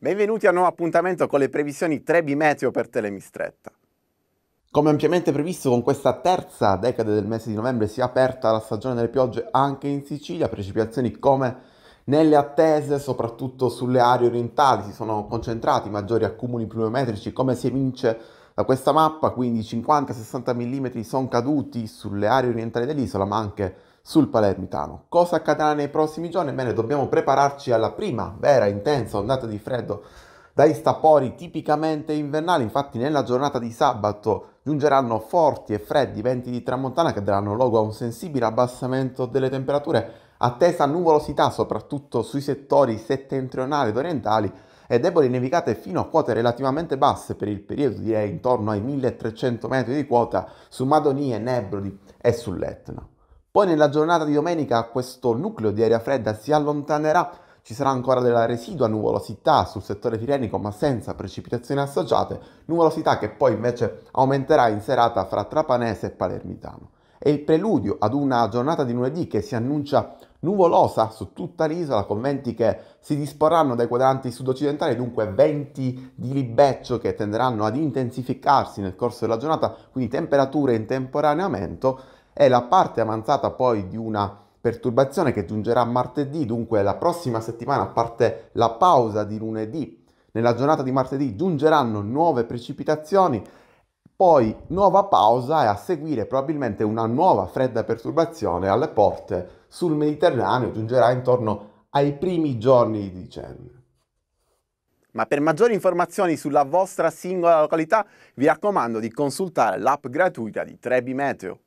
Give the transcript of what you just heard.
Benvenuti a un nuovo appuntamento con le previsioni Trebi Meteo per Telemistretta. Come ampiamente previsto, con questa terza decade del mese di novembre si è aperta la stagione delle piogge anche in Sicilia, precipitazioni come nelle attese, soprattutto sulle aree orientali, si sono concentrati maggiori accumuli pluviometrici, come si evince da questa mappa, quindi 50-60 mm sono caduti sulle aree orientali dell'isola, ma anche sul Palermitano. Cosa accadrà nei prossimi giorni? Bene, dobbiamo prepararci alla prima vera intensa ondata di freddo dai stapori tipicamente invernali, infatti nella giornata di sabato giungeranno forti e freddi venti di tramontana che daranno luogo a un sensibile abbassamento delle temperature, attesa nuvolosità soprattutto sui settori settentrionali ed orientali e deboli nevicate fino a quote relativamente basse per il periodo, direi intorno ai 1300 metri di quota su Madonie, Nebrodi e sull'Etna. Poi nella giornata di domenica questo nucleo di aria fredda si allontanerà, ci sarà ancora della residua nuvolosità sul settore tirenico ma senza precipitazioni associate, nuvolosità che poi invece aumenterà in serata fra Trapanese e Palermitano. È il preludio ad una giornata di lunedì che si annuncia nuvolosa su tutta l'isola, con venti che si disporranno dai quadranti sud-occidentali, dunque venti di libeccio che tenderanno ad intensificarsi nel corso della giornata, quindi temperature in temporaneamento è la parte avanzata poi di una perturbazione che giungerà martedì, dunque la prossima settimana, a parte la pausa di lunedì, nella giornata di martedì giungeranno nuove precipitazioni, poi nuova pausa e a seguire probabilmente una nuova fredda perturbazione alle porte sul Mediterraneo, giungerà intorno ai primi giorni di dicembre. Ma per maggiori informazioni sulla vostra singola località vi raccomando di consultare l'app gratuita di Trebi Meteo.